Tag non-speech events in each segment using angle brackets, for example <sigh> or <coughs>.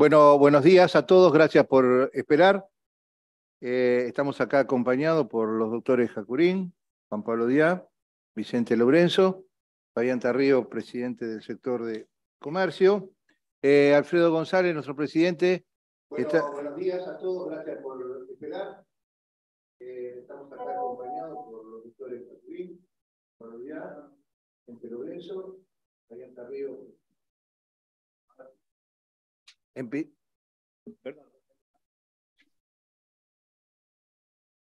Bueno, buenos días a todos, gracias por esperar. Eh, estamos acá acompañados por los doctores Jacurín, Juan Pablo Díaz, Vicente Lorenzo, Fabián Tarrío, presidente del sector de comercio, eh, Alfredo González, nuestro presidente. buenos días a todos, gracias por esperar. Eh, estamos acá acompañados por los doctores Jacurín, Juan Pablo Díaz, Vicente Lorenzo, Fabián Tarrío,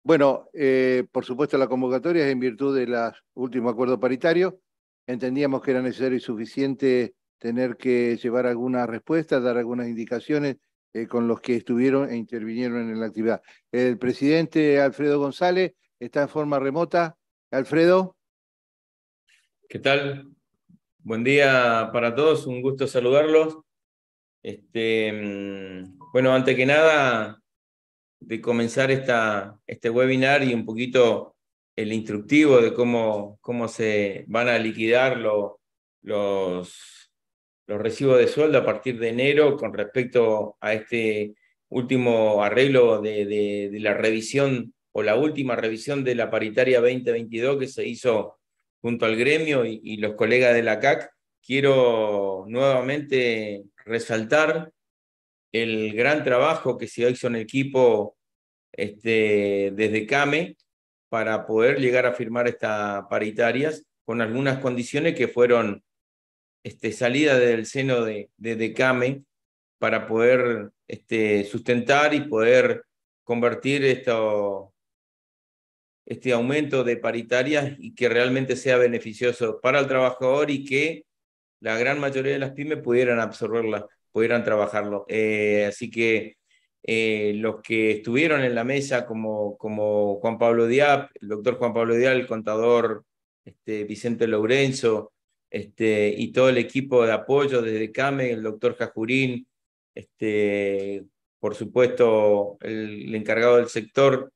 bueno, eh, por supuesto la convocatoria es en virtud del último acuerdo paritario. Entendíamos que era necesario y suficiente tener que llevar algunas respuestas, dar algunas indicaciones eh, con los que estuvieron e intervinieron en la actividad. El presidente Alfredo González está en forma remota. Alfredo. ¿Qué tal? Buen día para todos, un gusto saludarlos. Este, mm, bueno, antes que nada, de comenzar esta, este webinar y un poquito el instructivo de cómo, cómo se van a liquidar los, los recibos de sueldo a partir de enero con respecto a este último arreglo de, la revisión o la última revisión de la paritaria 2022 que se hizo junto al gremio y los colegas de la CAC. Quiero nuevamente resaltar el gran trabajo que se hizo en el equipo este, desde CAME para poder llegar a firmar estas paritarias con algunas condiciones que fueron este, salida del seno de, DECAME CAME para poder este, sustentar y poder convertir esto, este aumento de paritarias y que realmente sea beneficioso para el trabajador y que la gran mayoría de las pymes pudieran absorberla, pudieran trabajarlo. Eh, así que eh, los que estuvieron en la mesa, como, como Juan Pablo Diab, el doctor Juan Pablo Diab, el contador este, Vicente Lourenzo, este, y todo el equipo de apoyo desde CAME, el doctor Jajurín, este, por supuesto el, el encargado del sector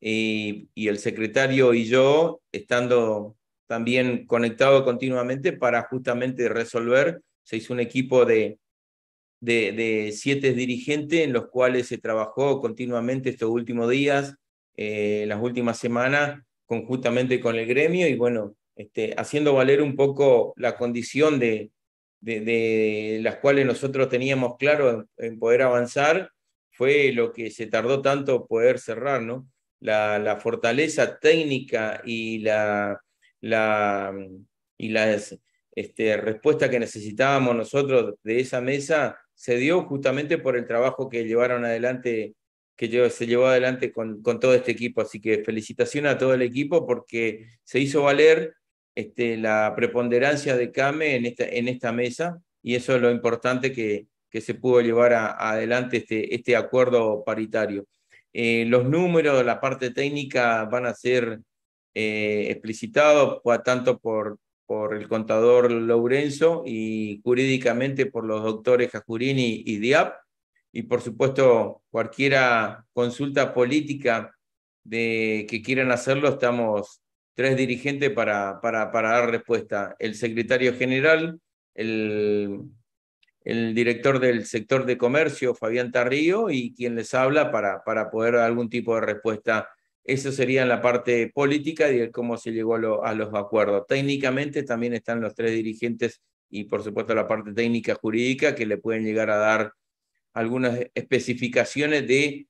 y, y, el secretario y yo, estando también conectado continuamente para justamente resolver. Se hizo un equipo de, de, siete dirigentes en los cuales se trabajó continuamente estos últimos días, eh, las últimas semanas, conjuntamente con el gremio y bueno, este, haciendo valer un poco la condición de, de, las cuales nosotros teníamos claro en, poder avanzar, fue lo que se tardó tanto poder cerrar, ¿no? La, la fortaleza técnica y la, la, y la este, respuesta que necesitábamos nosotros de esa mesa se dio justamente por el trabajo que llevaron adelante, que se llevó adelante con, con todo este equipo. Así que felicitación a todo el equipo porque se hizo valer este, la preponderancia de CAME en esta, en esta mesa y eso es lo importante que, que se pudo llevar adelante este, este acuerdo paritario. Eh, los números, la parte técnica van a ser eh, explicitado tanto por, el contador Lourenzo y jurídicamente por los doctores jacurini y Diab. Y por supuesto, cualquiera consulta política de, que quieran hacerlo, estamos tres dirigentes para, dar respuesta. El secretario general, el, director del sector de comercio, Fabián Tarrío, y quien les habla para, para poder dar algún tipo de respuesta eso sería la parte política y de cómo se llegó a, los acuerdos. Técnicamente también están los tres dirigentes y por supuesto la parte técnica jurídica que le pueden llegar a dar algunas especificaciones de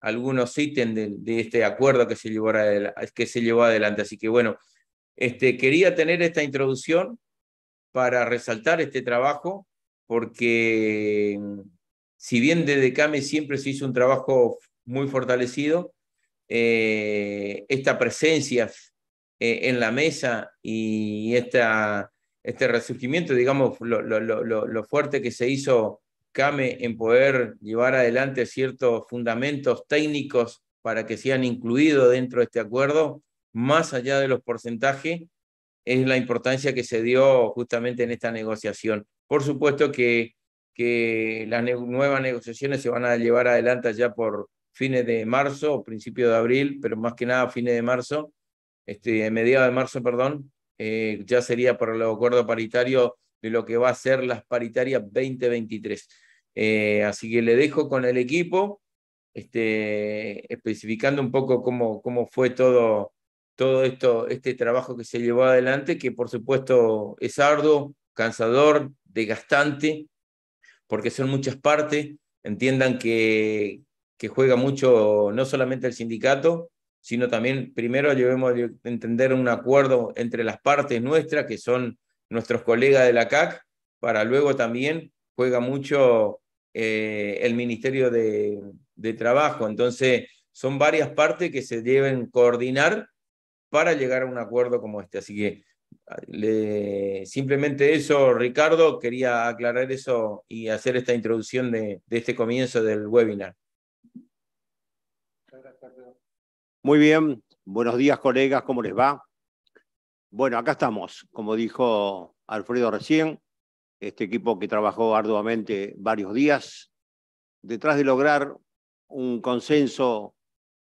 algunos ítems de, este acuerdo que se, llevó adelante, que se llevó adelante. Así que bueno, este, quería tener esta introducción para resaltar este trabajo porque mm, si bien desde CAME siempre se hizo un trabajo muy fortalecido, eh, esta presencia eh, en la mesa y esta, este resurgimiento, digamos, lo, fuerte que se hizo Came en poder llevar adelante ciertos fundamentos técnicos para que sean incluidos dentro de este acuerdo, más allá de los porcentajes, es la importancia que se dio justamente en esta negociación. Por supuesto que, que las nuevas negociaciones se van a llevar adelante ya por, fines de marzo o principio de abril, pero más que nada fines de marzo, este, mediados de marzo, perdón, eh, ya sería para el acuerdo paritario de lo que va a ser las paritarias 2023. Eh, así que le dejo con el equipo, este, especificando un poco cómo, cómo fue todo, todo esto, este trabajo que se llevó adelante, que por supuesto es arduo, cansador, desgastante, porque son muchas partes. Entiendan que, que juega mucho no solamente el sindicato, sino también primero llevemos a entender un acuerdo entre las partes nuestras, que son nuestros colegas de la CAC, para luego también juega mucho eh, el Ministerio de, Trabajo. Entonces, son varias partes que se deben coordinar para llegar a un acuerdo como este. Así que ah, simplemente eso, Ricardo, quería aclarar eso y hacer esta introducción de, de este comienzo del webinar. Muy bien, buenos días colegas, ¿cómo les va? Bueno, acá estamos, como dijo Alfredo recién, este equipo que trabajó arduamente varios días, detrás de lograr un consenso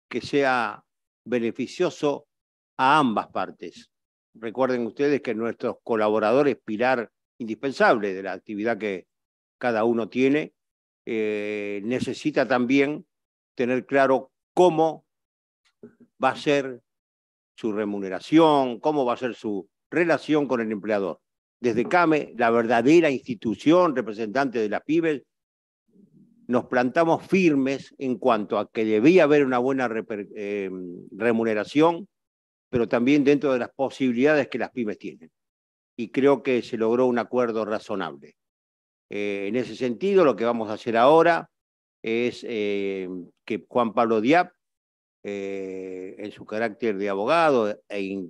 que sea beneficioso a ambas partes. Recuerden ustedes que nuestros colaboradores, pilar indispensable de la actividad que cada uno tiene, eh, necesita también tener claro cómo va a ser su remuneración, cómo va a ser su relación con el empleador. Desde CAME, la verdadera institución representante de las pymes, nos plantamos firmes en cuanto a que debía haber una buena eh, remuneración, pero también dentro de las posibilidades que las pymes tienen. Y creo que se logró un acuerdo razonable. Eh, en ese sentido, lo que vamos a hacer ahora es eh, que Juan Pablo Diab, eh, en su carácter de abogado, e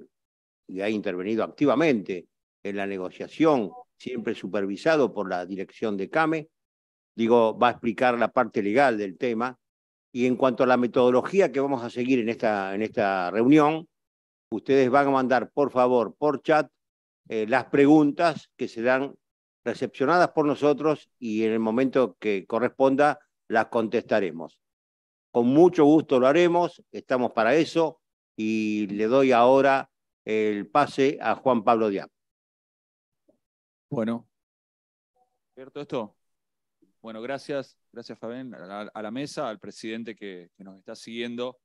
y ha intervenido activamente en la negociación, siempre supervisado por la dirección de CAME, digo, va a explicar la parte legal del tema. Y en cuanto a la metodología que vamos a seguir en esta, en esta reunión, ustedes van a mandar, por favor, por chat, eh, las preguntas que serán recepcionadas por nosotros y en el momento que corresponda las contestaremos. Con mucho gusto lo haremos, estamos para eso y le doy ahora el pase a Juan Pablo Díaz. Bueno, ¿cierto esto? Bueno, gracias, gracias Fabián, a, la mesa, al presidente que, nos está siguiendo.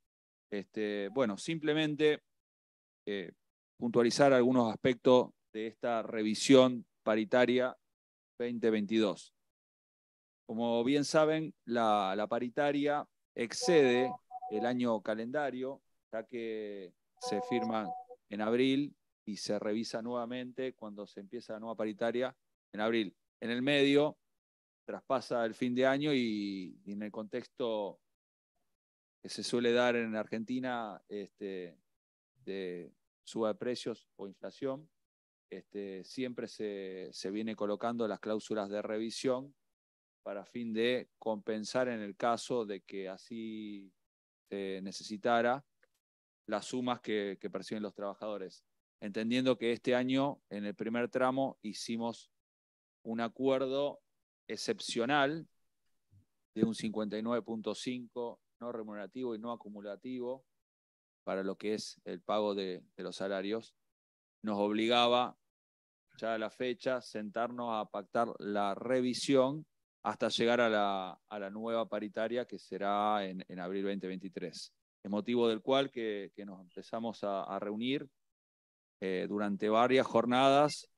Este, bueno, simplemente eh, puntualizar algunos aspectos de esta revisión paritaria 2022. Como bien saben, la, paritaria excede el año calendario, ya que se firma en abril y se revisa nuevamente cuando se empieza la nueva paritaria en abril. En el medio traspasa el fin de año y, en el contexto que se suele dar en Argentina este, de suba de precios o inflación, este, siempre se, se viene colocando las cláusulas de revisión para fin de compensar en el caso de que así se necesitara las sumas que, perciben los trabajadores. Entendiendo que este año, en el primer tramo, hicimos un acuerdo excepcional de un 59.5 no remunerativo y no acumulativo para lo que es el pago de, de, los salarios, nos obligaba ya a la fecha sentarnos a pactar la revisión hasta llegar a la, a la nueva paritaria que será en, en, abril 2023. El motivo del cual que, nos empezamos a, reunir eh, durante varias jornadas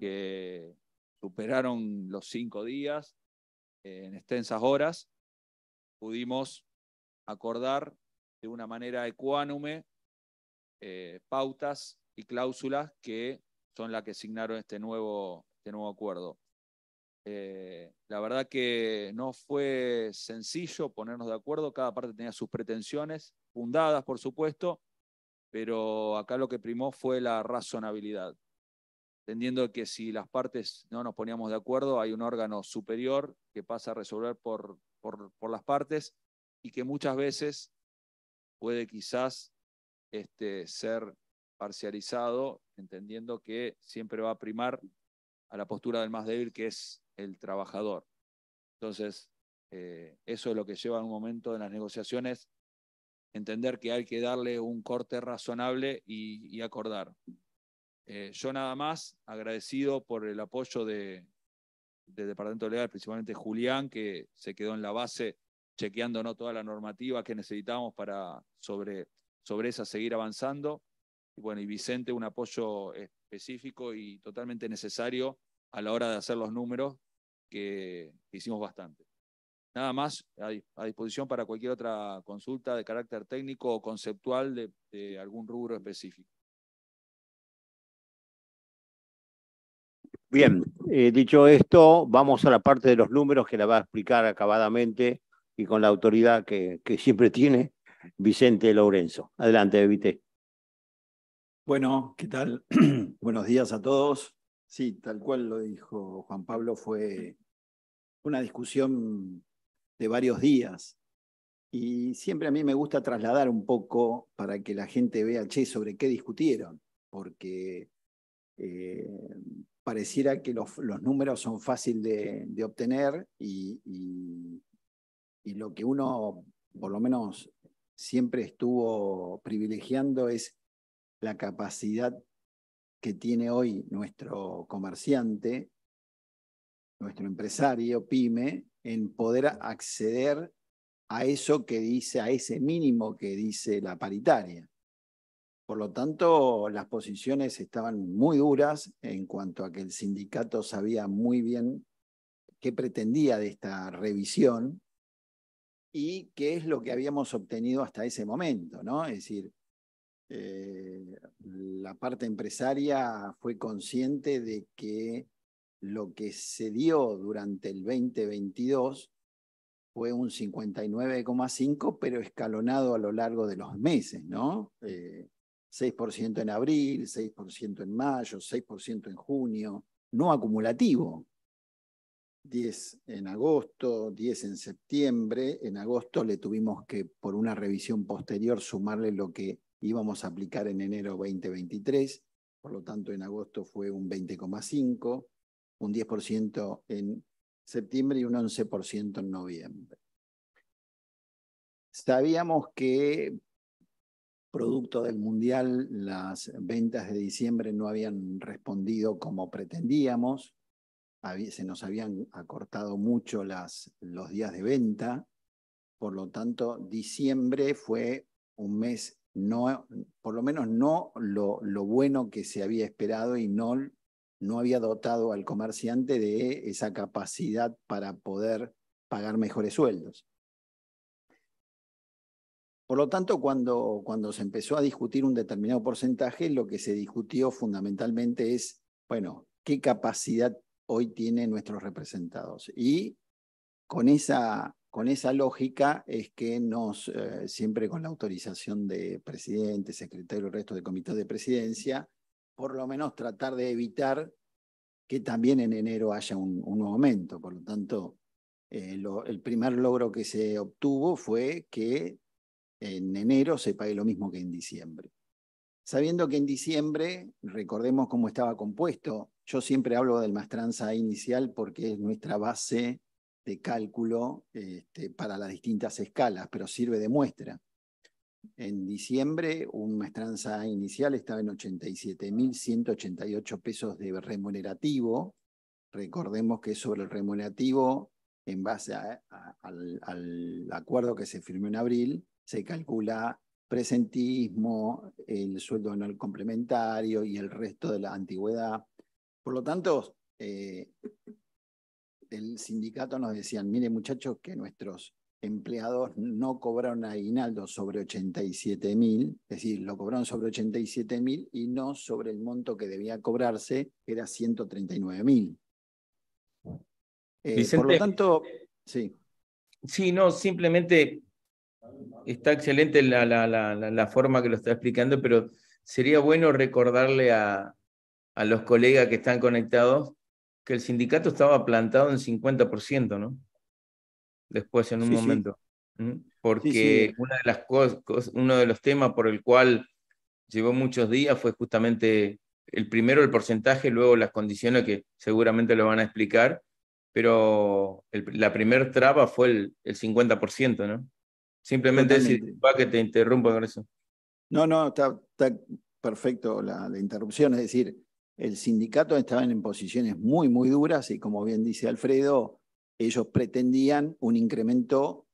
que superaron los cinco días eh, en extensas horas, pudimos acordar de una manera ecuánume eh, pautas y cláusulas que son las que asignaron este nuevo, este nuevo acuerdo. Eh, la verdad que no fue sencillo ponernos de acuerdo, cada parte tenía sus pretensiones, fundadas por supuesto, pero acá lo que primó fue la razonabilidad, entendiendo que si las partes no nos poníamos de acuerdo, hay un órgano superior que pasa a resolver por, por, por las partes y que muchas veces puede quizás este, ser parcializado, entendiendo que siempre va a primar a la postura del más débil, que es el trabajador. Entonces, eh, eso es lo que lleva un momento en las negociaciones, entender que hay que darle un corte razonable y, acordar. Eh, yo nada más, agradecido por el apoyo de, del Departamento Legal, principalmente Julián, que se quedó en la base no toda la normativa que necesitamos para sobre, sobre esa seguir avanzando. Y bueno, y Vicente, un apoyo específico y totalmente necesario a la hora de hacer los números, que hicimos bastante. Nada más a, disposición para cualquier otra consulta de carácter técnico o conceptual de, algún rubro específico. Bien, eh, dicho esto, vamos a la parte de los números que la va a explicar acabadamente y con la autoridad que, siempre tiene Vicente Lorenzo. Adelante, Vite. Bueno, ¿qué tal? <clears throat> Buenos días a todos. Sí, tal cual lo dijo Juan Pablo, fue una discusión de varios días. Y siempre a mí me gusta trasladar un poco para que la gente vea, che, sobre qué discutieron, porque eh, pareciera que los, números son fáciles de, obtener y, y lo que uno, por lo menos, siempre estuvo privilegiando es la capacidad que tiene hoy nuestro comerciante, nuestro empresario, pyme, en poder acceder a eso que dice, a ese mínimo que dice la paritaria. Por lo tanto, las posiciones estaban muy duras en cuanto a que el sindicato sabía muy bien qué pretendía de esta revisión y qué es lo que habíamos obtenido hasta ese momento, ¿no? Es decir, eh, la parte empresaria fue consciente de que lo que se dio durante el 2022 fue un 59,5, pero escalonado a lo largo de los meses, ¿no? 6% eh, en abril, 6% en mayo, 6% en junio, no acumulativo. 10 en agosto, 10 en septiembre. En agosto le tuvimos que, por una revisión posterior, sumarle lo que íbamos a aplicar en enero 2023, por lo tanto en agosto fue un 20,5, un 10% en septiembre y un 11% en noviembre. Sabíamos que producto del Mundial las ventas de diciembre no habían respondido como pretendíamos, se nos habían acortado mucho las, los días de venta, por lo tanto diciembre fue un mes no, por lo menos no lo, bueno que se había esperado y no, no había dotado al comerciante de esa capacidad para poder pagar mejores sueldos. Por lo tanto, cuando, cuando se empezó a discutir un determinado porcentaje, lo que se discutió fundamentalmente es, bueno, ¿qué capacidad hoy tienen nuestros representados? Y con esa con esa lógica es que nos, eh, siempre con la autorización de presidente, secretario, resto de comité de presidencia, por lo menos tratar de evitar que también en enero haya un, nuevo aumento. Por lo tanto, eh, el primer logro que se obtuvo fue que en enero se pague lo mismo que en diciembre. Sabiendo que en diciembre, recordemos cómo estaba compuesto, yo siempre hablo del Mastranza inicial porque es nuestra base de cálculo este, para las distintas escalas, pero sirve de muestra. En diciembre, una maestranza inicial estaba en 87.188 pesos de remunerativo. Recordemos que sobre el remunerativo, en base al, acuerdo que se firmó en abril, se calcula presentismo, el sueldo anual complementario y el resto de la antigüedad. Por lo tanto, eh, el sindicato nos decían, mire muchachos, que nuestros empleados no cobraron aguinaldo sobre 87 mil, es decir, lo cobraron sobre 87 mil y no sobre el monto que debía cobrarse, que era 139 mil. Eh, por lo tanto, sí. Sí, no, simplemente está excelente la, forma que lo está explicando, pero sería bueno recordarle a los colegas que están conectados que el sindicato estaba plantado en 50%, ¿no? Después, en un momento. Porque Una de las cosas, uno de los temas por el cual llevó muchos días fue justamente el primero el porcentaje, luego las condiciones que seguramente lo van a explicar, pero la primer traba fue el, 50%, ¿no? Simplemente decir, va que te interrumpo con eso. No, no, está, perfecto la interrupción, es decir, el sindicato estaba en posiciones muy, muy duras y como bien dice Alfredo, ellos pretendían un incremento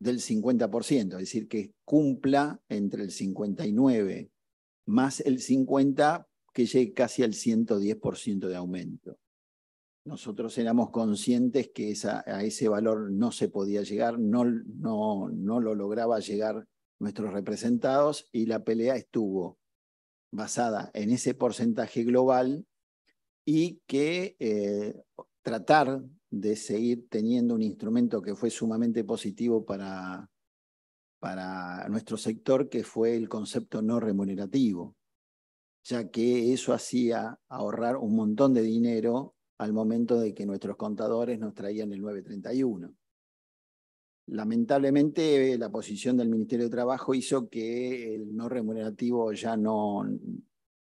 del 50%, es decir, que cumpla entre el 59 más el 50, que llegue casi al 110% de aumento. Nosotros éramos conscientes que a ese valor no se podía llegar, no, no, no lo lograba llegar nuestros representados y la pelea estuvo basada en ese porcentaje global y que eh, tratar de seguir teniendo un instrumento que fue sumamente positivo para, para nuestro sector, que fue el concepto no remunerativo, ya que eso hacía ahorrar un montón de dinero al momento de que nuestros contadores nos traían el 931. Lamentablemente la posición del Ministerio de Trabajo hizo que el no remunerativo ya no,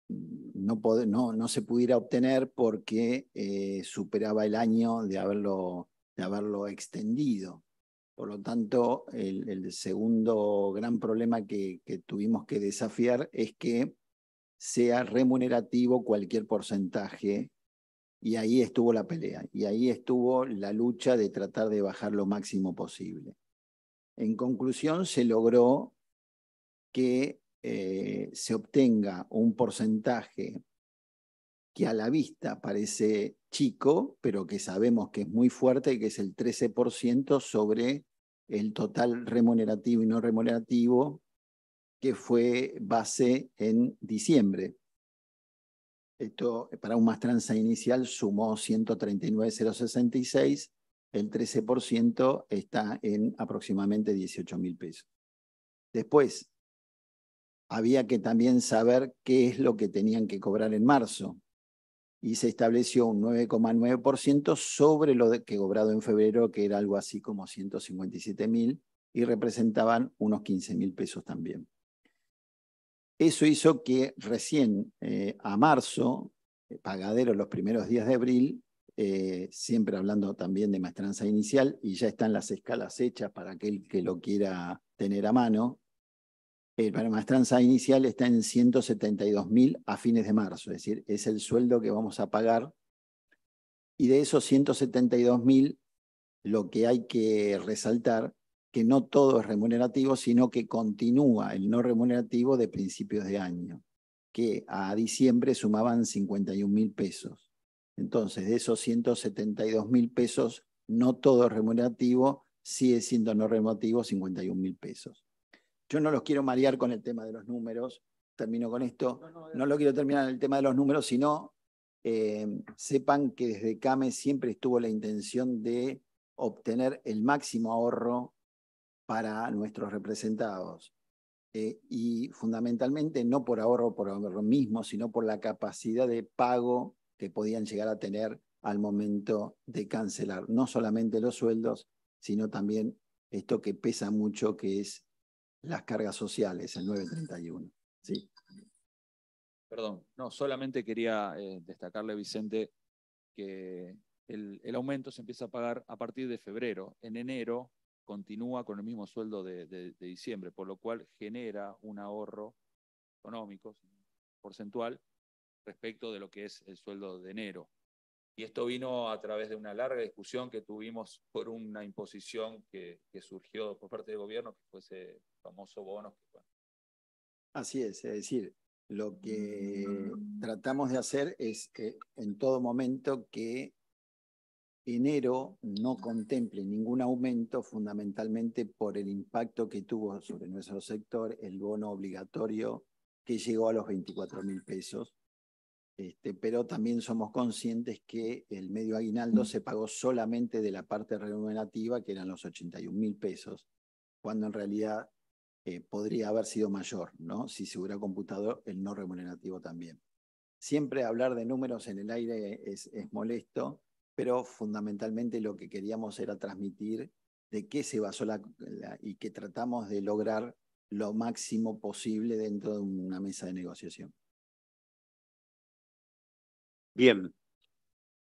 no, se pudiera obtener porque eh, superaba el año de haberlo, de haberlo extendido. Por lo tanto, el, segundo gran problema que, tuvimos que desafiar es que sea remunerativo cualquier porcentaje y ahí estuvo la pelea, y ahí estuvo la lucha de tratar de bajar lo máximo posible. En conclusión, se logró que eh, se obtenga un porcentaje que a la vista parece chico, pero que sabemos que es muy fuerte y que es el 13% sobre el total remunerativo y no remunerativo que fue base en diciembre. Esto eh, para un transa inicial sumó 139,066, el 13% está en aproximadamente 18 mil pesos. Después, había que también saber qué es lo que tenían que cobrar en marzo y se estableció un 9,9% sobre lo que cobrado en febrero, que era algo así como 157 mil y representaban unos 15 mil pesos también. Eso hizo que recién eh, a marzo, eh, Pagadero los primeros días de abril, eh, siempre hablando también de maestranza inicial, y ya están las escalas hechas para aquel que lo quiera tener a mano. Eh, para maestranza inicial está en 172 mil a fines de marzo, es decir, es el sueldo que vamos a pagar. Y de esos 172 mil, lo que hay que resaltar que no todo es remunerativo, sino que continúa el no remunerativo de principios de año, que a diciembre sumaban 51 mil pesos. Entonces, de esos 172 mil pesos, no todo es remunerativo, sigue siendo no remunerativo 51 mil pesos. Yo no los quiero marear con el tema de los números, termino con esto, no, lo quiero terminar el tema de los números, sino eh, sepan que desde CAME siempre estuvo la intención de obtener el máximo ahorro para nuestros representados. Eh, y fundamentalmente no por ahorro por ahorro mismo, sino por la capacidad de pago que podían llegar a tener al momento de cancelar, no solamente los sueldos, sino también esto que pesa mucho, que es las cargas sociales, el 931. Sí. Perdón, no, solamente quería eh, destacarle, Vicente, que el, el, aumento se empieza a pagar a partir de febrero. En enero continúa con el mismo sueldo de, diciembre, por lo cual genera un ahorro económico porcentual respecto de lo que es el sueldo de enero. Y esto vino a través de una larga discusión que tuvimos por una imposición que, surgió por parte del gobierno, que fue ese famoso bono. Así es, es decir, lo que mm. tratamos de hacer es que en todo momento que enero no contemple ningún aumento fundamentalmente por el impacto que tuvo sobre nuestro sector el bono obligatorio que llegó a los 24 mil pesos. Este, pero también somos conscientes que el medio aguinaldo mm. se pagó solamente de la parte remunerativa, que eran los 81 mil pesos, cuando en realidad eh, podría haber sido mayor, ¿no? Si se hubiera computado el no remunerativo también. Siempre hablar de números en el aire es molesto, pero fundamentalmente lo que queríamos era transmitir de qué se basó la, y que tratamos de lograr lo máximo posible dentro de una mesa de negociación. Bien.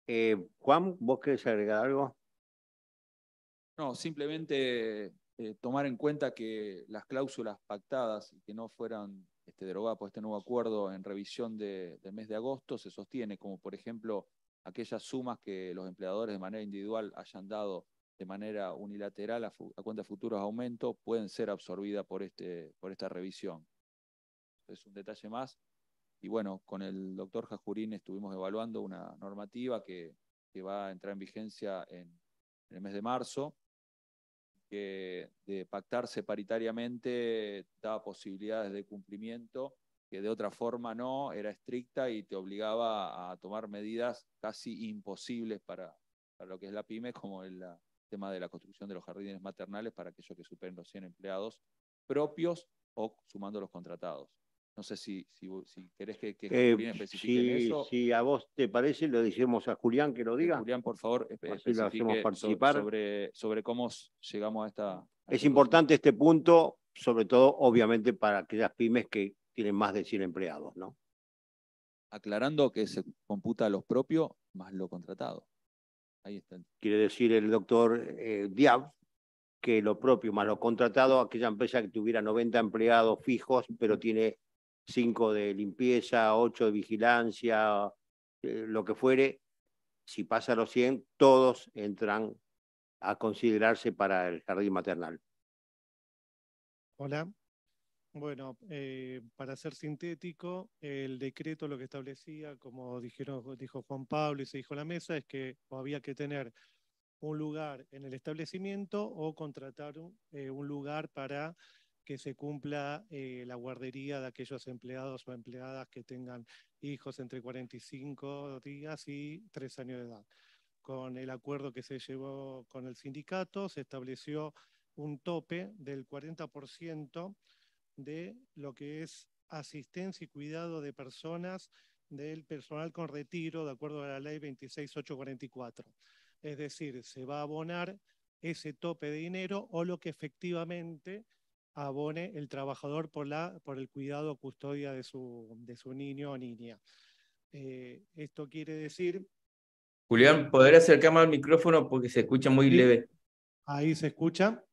Eh, Juan, ¿vos querés agregar algo? No, simplemente eh, tomar en cuenta que las cláusulas pactadas y que no fueran este, derogadas por este nuevo acuerdo en revisión de, del mes de agosto se sostiene, como por ejemplo aquellas sumas que los empleadores de manera individual hayan dado de manera unilateral a, cuenta de futuros aumentos pueden ser absorbidas por, este, por esta revisión. Es un detalle más. Y bueno, con el doctor Jajurín estuvimos evaluando una normativa que, que va a entrar en vigencia en, el mes de marzo, que de pactarse paritariamente da posibilidades de cumplimiento que de otra forma no, era estricta y te obligaba a tomar medidas casi imposibles para, lo que es la pyme, como el tema de la construcción de los jardines maternales para aquellos que superen los 100 empleados propios o sumando los contratados. No sé si, si, querés que, que eh, Julián si, eso. Si a vos te parece, lo decimos a Julián que lo eh, diga. Julián, por favor, participar. Sobre, cómo llegamos a esta... es importante este punto, sobre todo, obviamente, para aquellas pymes que tienen más de 100 empleados, ¿no? Aclarando que se computa los propios más lo contratado. Ahí está. Quiere decir el doctor eh, Diab que lo propio más lo contratado, aquella empresa que tuviera 90 empleados fijos, pero tiene 5 de limpieza, 8 de vigilancia, eh, lo que fuere, si pasa los 100, todos entran a considerarse para el jardín maternal. Hola. Bueno, eh, para ser sintético, el decreto lo que establecía, como dijeron, dijo Juan Pablo y se dijo en la mesa, es que había que tener un lugar en el establecimiento o contratar un, eh, lugar para que se cumpla eh, la guardería de aquellos empleados o empleadas que tengan hijos entre 45 días y 3 años de edad. Con el acuerdo que se llevó con el sindicato, se estableció un tope del 40% de lo que es asistencia y cuidado de personas del personal con retiro de acuerdo a la ley 26844. Es decir, se va a abonar ese tope de dinero o lo que efectivamente abone el trabajador por, la, por el cuidado o custodia de su, de su niño o niña. Eh, esto quiere decir... Julián, ¿podré acercarme al micrófono porque se escucha muy leve? Ahí se escucha.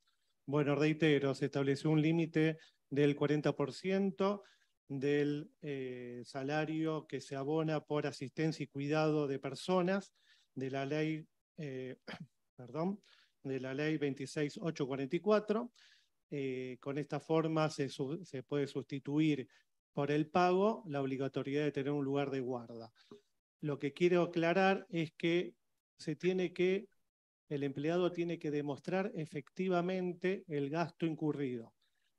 Bueno, reitero, se estableció un límite del 40% del eh, salario que se abona por asistencia y cuidado de personas de la ley, eh, <coughs> perdón, de la ley 26844. Eh, con esta forma se, se, puede sustituir por el pago la obligatoriedad de tener un lugar de guarda. Lo que quiero aclarar es que se tiene que, el empleado tiene que demostrar efectivamente el gasto incurrido.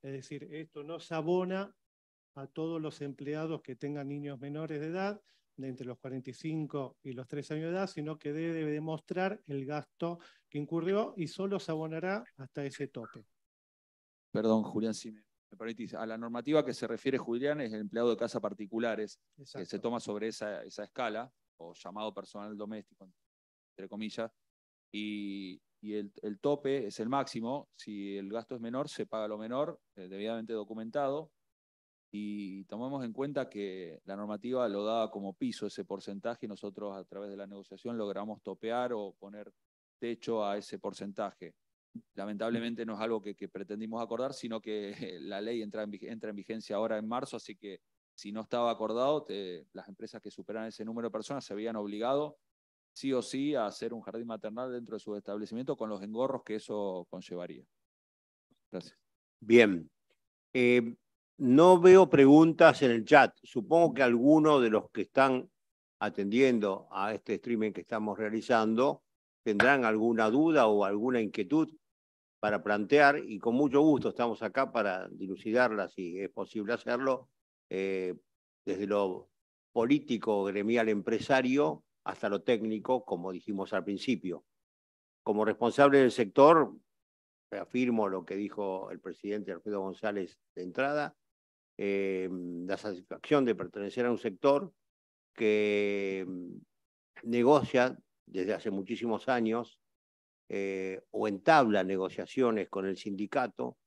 Es decir, esto no se abona a todos los empleados que tengan niños menores de edad, de entre los 45 y los 3 años de edad, sino que debe demostrar el gasto que incurrió y solo se abonará hasta ese tope. Perdón, Julián, si me, a la normativa que se refiere Julián es el empleado de casa particulares, que se toma sobre esa, esa escala, o llamado personal doméstico, entre comillas, y y el, tope es el máximo. Si el gasto es menor, se paga lo menor, eh, debidamente documentado. Y tomamos en cuenta que la normativa lo daba como piso ese porcentaje y nosotros a través de la negociación logramos topear o poner techo a ese porcentaje. Lamentablemente no es algo que, pretendimos acordar, sino que eh, la ley entra en, vigencia ahora en marzo, así que si no estaba acordado, las empresas que superan ese número de personas se habían obligado sí o sí a hacer un jardín maternal dentro de su establecimiento con los engorros que eso conllevaría. Gracias. Bien. Eh, no veo preguntas en el chat. Supongo que alguno de los que están atendiendo a este streaming que estamos realizando tendrán alguna duda o alguna inquietud para plantear y con mucho gusto estamos acá para dilucidarla si es posible hacerlo eh, desde lo político, gremial, empresario, hasta lo técnico, como dijimos al principio. Como responsable del sector, reafirmo lo que dijo el presidente Alfredo González de entrada, eh, la satisfacción de pertenecer a un sector que mm, negocia desde hace muchísimos años eh, o entabla negociaciones con el sindicato,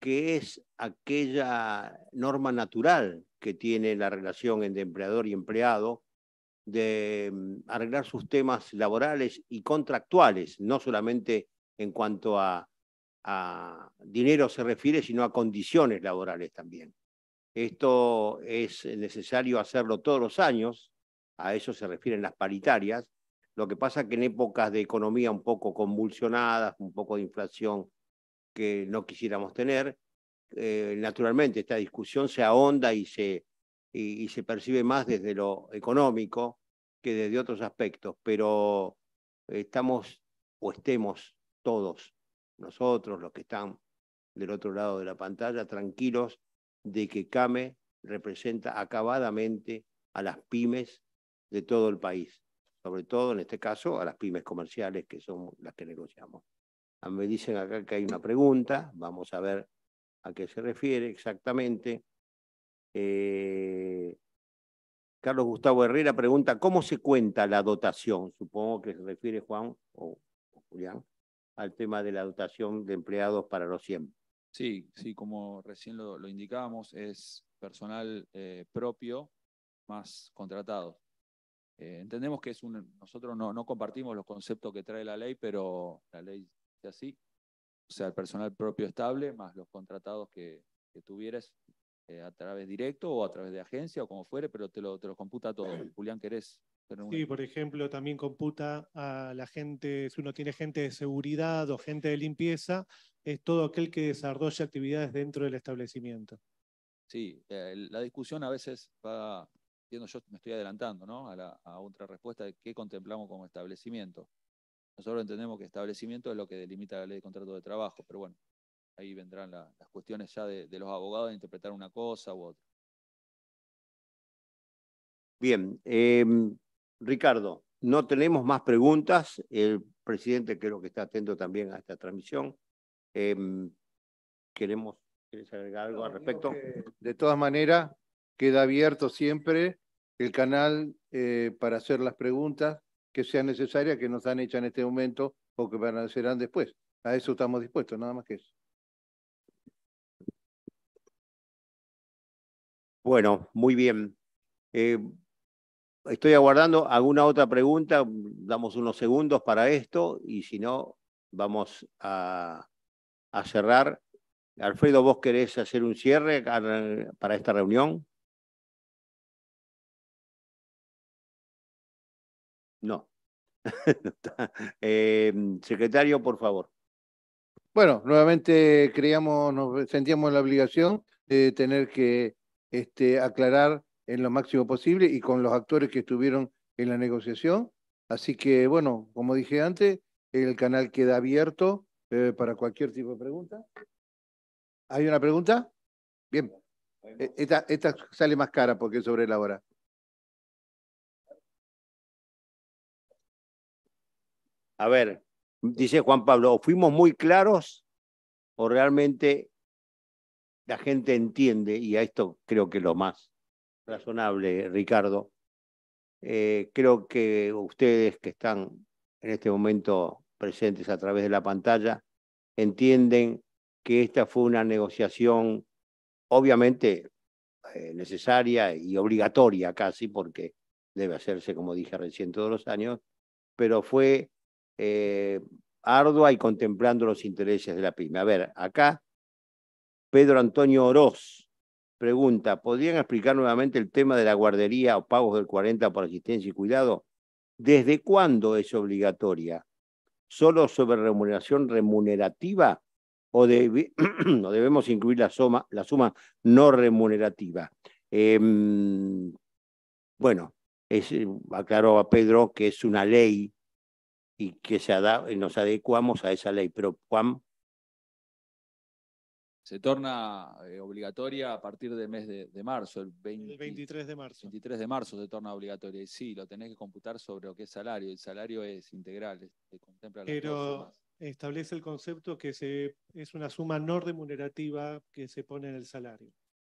que es aquella norma natural que tiene la relación entre empleador y empleado de mm, arreglar sus temas laborales y contractuales, no solamente en cuanto a, dinero se refiere, sino a condiciones laborales también. Esto es necesario hacerlo todos los años, a eso se refieren las paritarias. Lo que pasa que en épocas de economía un poco convulsionadas, un poco de inflación que no quisiéramos tener, eh, naturalmente esta discusión se ahonda y se y, se percibe más desde lo económico que desde otros aspectos, pero estamos o estemos todos, nosotros, los que están del otro lado de la pantalla, tranquilos de que CAME representa acabadamente a las pymes de todo el país, sobre todo en este caso a las pymes comerciales que son las que negociamos. Ah, me dicen acá que hay una pregunta, vamos a ver a qué se refiere exactamente. Eh, Carlos Gustavo Herrera pregunta, ¿cómo se cuenta la dotación? Supongo que se refiere Juan o, Julián al tema de la dotación de empleados para los 100. Sí, sí, como recién lo, indicábamos, es personal eh, propio más contratado. Eh, entendemos que es un, nosotros no, no, compartimos los conceptos que trae la ley, pero la ley es así. O sea, el personal propio estable más los contratados que tuvieras eh, a través directo o a través de agencia o como fuere, pero te lo, te lo computa todo. <clears throat> Julián, ¿querés? Sí, por ejemplo, también computa a la gente, si uno tiene gente de seguridad o gente de limpieza, es todo aquel que desarrolla actividades dentro del establecimiento. Sí, la discusión a veces va, entiendo yo me estoy adelantando ¿no? a, la, a otra respuesta de qué contemplamos como establecimiento. Nosotros entendemos que establecimiento es lo que delimita la ley de contrato de trabajo, pero bueno, ahí vendrán las cuestiones ya de, los abogados de interpretar una cosa u otra. Bien, em, Ricardo, no tenemos más preguntas. El presidente creo que está atento también a esta transmisión. Em, queremos, agregar algo al respecto? De todas maneras, queda abierto siempre el canal eh, para hacer las preguntas que sean necesarias, que nos han hecho en este momento o que permanecerán después. A eso estamos dispuestos, nada más que eso. Bueno, muy bien. Eh, estoy aguardando alguna otra pregunta. Damos unos segundos para esto y si no, vamos a, cerrar. Alfredo, ¿vos querés hacer un cierre para esta reunión? No. <laughs> Eh, secretario, por favor. Bueno, nuevamente creíamos, nos sentíamos la obligación de tener que este, aclarar en lo máximo posible y con los actores que estuvieron en la negociación. Así que, bueno, como dije antes, el canal queda abierto eh, para cualquier tipo de pregunta. ¿Hay una pregunta? Bien. Eh, esta, esta sale más cara porque es sobre la hora. A ver, dice Juan Pablo, ¿fuimos muy claros o realmente la gente entiende, y a esto creo que lo más razonable, Ricardo, eh, creo que ustedes que están en este momento presentes a través de la pantalla, entienden que esta fue una negociación obviamente eh, necesaria y obligatoria casi, porque debe hacerse, como dije recién, todos los años, pero fue eh, ardua y contemplando los intereses de la PYME. A ver, acá Pedro Antonio Oroz pregunta, ¿podrían explicar nuevamente el tema de la guardería o pagos del 40 por asistencia y cuidado? ¿Desde cuándo es obligatoria? ¿Solo sobre remuneración remunerativa o, <clears throat> debemos incluir la suma, no remunerativa? Em, bueno, es, aclaró a Pedro que es una ley y que se nos adecuamos a esa ley, pero Juan se torna eh, obligatoria a partir del mes de, marzo. El, 23 de marzo. 23 de marzo se torna obligatoria. Y sí, lo tenés que computar sobre lo que es salario. El salario es integral, Pero establece el concepto que se, es una suma no remunerativa que se pone en el salario,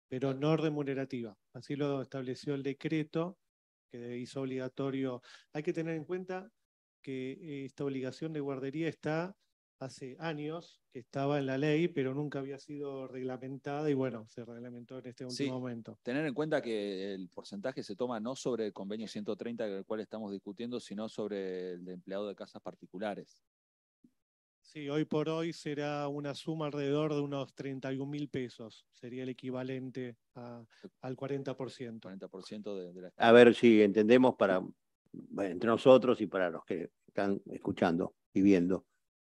pero no remunerativa. Así lo estableció el decreto que hizo obligatorio. Hay que tener en cuenta que eh, esta obligación de guardería está hace años que estaba en la ley, pero nunca había sido reglamentada y bueno, se reglamentó en este último momento. Tener en cuenta que el porcentaje se toma no sobre el convenio 130 del cual estamos discutiendo, sino sobre el de empleado de casas particulares. Sí, hoy por hoy será una suma alrededor de unos 31 mil pesos, sería el equivalente al 40%. A ver si entendemos para entre nosotros y para los que están escuchando y viendo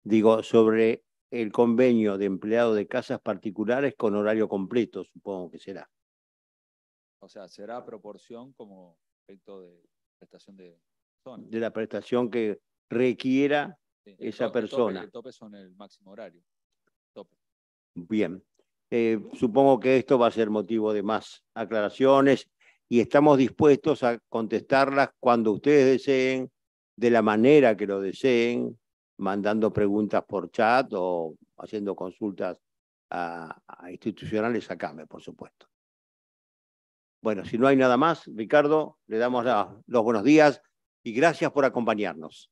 digo, sobre el convenio de empleado de casas particulares con horario completo, supongo que será. O sea, será proporción como efecto de prestación de De la prestación que requiera esa persona. son el máximo horario. Bien. Eh, supongo que esto va a ser motivo de más aclaraciones y estamos dispuestos a contestarlas cuando ustedes deseen, de la manera que lo deseen, mandando preguntas por chat o haciendo consultas a, institucionales a CAME, por supuesto. Bueno, si no hay nada más, Ricardo, le damos los buenos días y gracias por acompañarnos.